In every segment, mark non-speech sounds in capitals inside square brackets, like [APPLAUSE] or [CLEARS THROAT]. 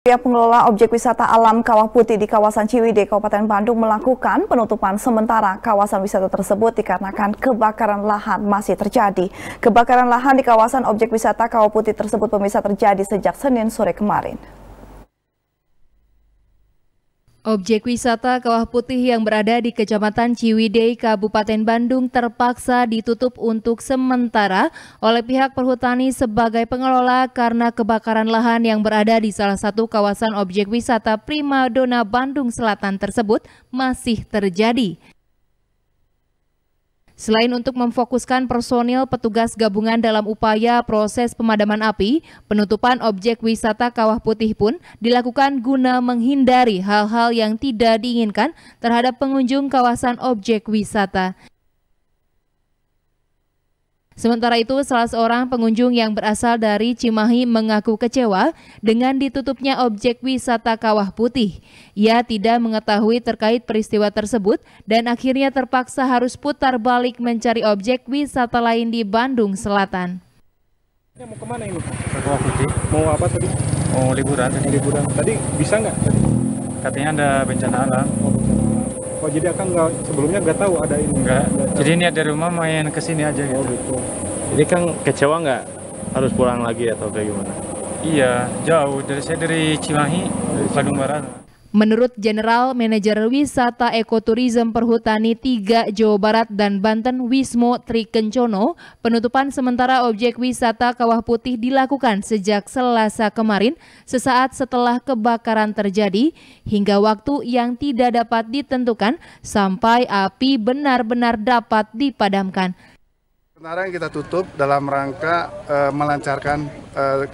Pihak pengelola objek wisata alam Kawah Putih di kawasan Ciwidey, Kabupaten Bandung melakukan penutupan sementara kawasan wisata tersebut dikarenakan kebakaran lahan masih terjadi. Kebakaran lahan di kawasan objek wisata Kawah Putih tersebut pemirsa terjadi sejak Senin sore kemarin. Objek wisata Kawah Putih yang berada di Kecamatan Ciwidey, Kabupaten Bandung terpaksa ditutup untuk sementara oleh pihak perhutani sebagai pengelola karena kebakaran lahan yang berada di salah satu kawasan objek wisata Primadona Bandung Selatan tersebut masih terjadi. Selain untuk memfokuskan personil petugas gabungan dalam upaya proses pemadaman api, penutupan objek wisata Kawah Putih pun dilakukan guna menghindari hal-hal yang tidak diinginkan terhadap pengunjung kawasan objek wisata. Sementara itu, salah seorang pengunjung yang berasal dari Cimahi mengaku kecewa dengan ditutupnya objek wisata Kawah Putih. Ia tidak mengetahui terkait peristiwa tersebut dan akhirnya terpaksa harus putar balik mencari objek wisata lain di Bandung Selatan. mau kemana ini? Kawah Putih. Mau apa tadi? Mau oh, liburan. Tadi liburan. Tadi bisa nggak? Katanya ada bencana alam. Oh jadi akan nggak sebelumnya nggak tahu ada ini? Nggak. Jadi ini ada rumah main ke sini aja gitu. Oh gitu. Jadi Kang kecewa nggak harus pulang lagi atau kayak gimana? Iya jauh dari saya dari Cimahi, Bandung Barat. Menurut General Manager Wisata Ekoturism Perhutani 3 Jawa Barat dan Banten Wismo Trikencono, penutupan sementara objek wisata Kawah Putih dilakukan sejak Selasa kemarin sesaat setelah kebakaran terjadi hingga waktu yang tidak dapat ditentukan sampai api benar-benar dapat dipadamkan. Sementara yang kita tutup dalam rangka uh, melancarkan uh,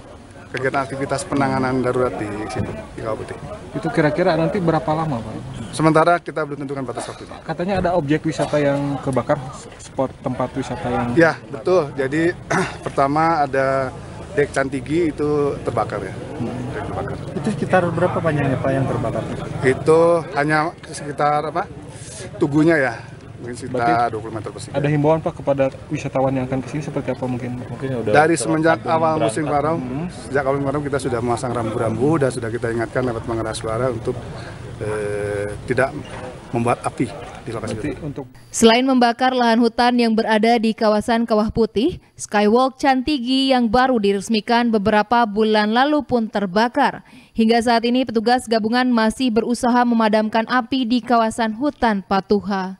kegiatan aktivitas penanganan darurat di sini di Putih. Itu kira-kira nanti berapa lama, Pak? Sementara kita belum tentukan batas waktu. Katanya ada objek wisata yang kebakar, spot tempat wisata yang Ya, betul. Jadi [CLEARS THROAT] pertama ada Dek Cantigi itu terbakar ya. Hmm. terbakar. Itu sekitar berapa panjangnya Pak yang terbakar? Itu hanya sekitar apa? Tugunya ya, mungkin sekitar 20 meter persegi. Ada himbauan Pak kepada wisatawan yang akan kesini seperti apa mungkin? mungkin ya udah Dari semenjak awal musim kemarau, hmm. sejak awal kemarau kita sudah memasang rambu-rambu dan sudah kita ingatkan lewat pengeras suara untuk eh, tidak membuat api di lokasi itu. Selain membakar lahan hutan yang berada di kawasan Kawah Putih, Skywalk Cantigi yang baru diresmikan beberapa bulan lalu pun terbakar. Hingga saat ini petugas gabungan masih berusaha memadamkan api di kawasan hutan Patuha.